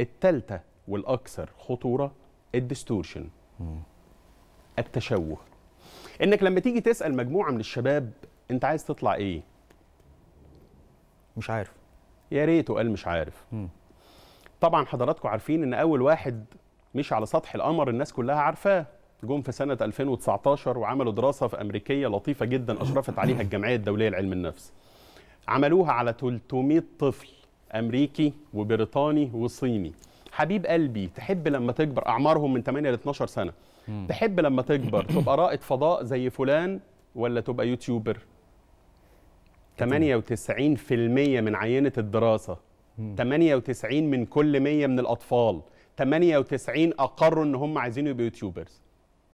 الثالثه والاكثر خطوره الديستورشن التشوه انك لما تيجي تسال مجموعه من الشباب انت عايز تطلع ايه مش عارف يا ريته قال مش عارف مم. طبعا حضراتكم عارفين ان اول واحد مشي على سطح القمر الناس كلها عارفاه جم في سنه 2019 وعملوا دراسه في امريكيه لطيفه جدا اشرفت عليها الجمعيه الدوليه لعلم النفس عملوها على 300 طفل امريكي وبريطاني وصيني حبيب قلبي تحب لما تكبر اعمارهم من 8 ل 12 سنه تحب لما تكبر تبقى رائد فضاء زي فلان ولا تبقى يوتيوبر 98% من عينه الدراسه 98 من كل 100 من الاطفال 98 اقروا ان هم عايزين يبقوا يوتيوبرز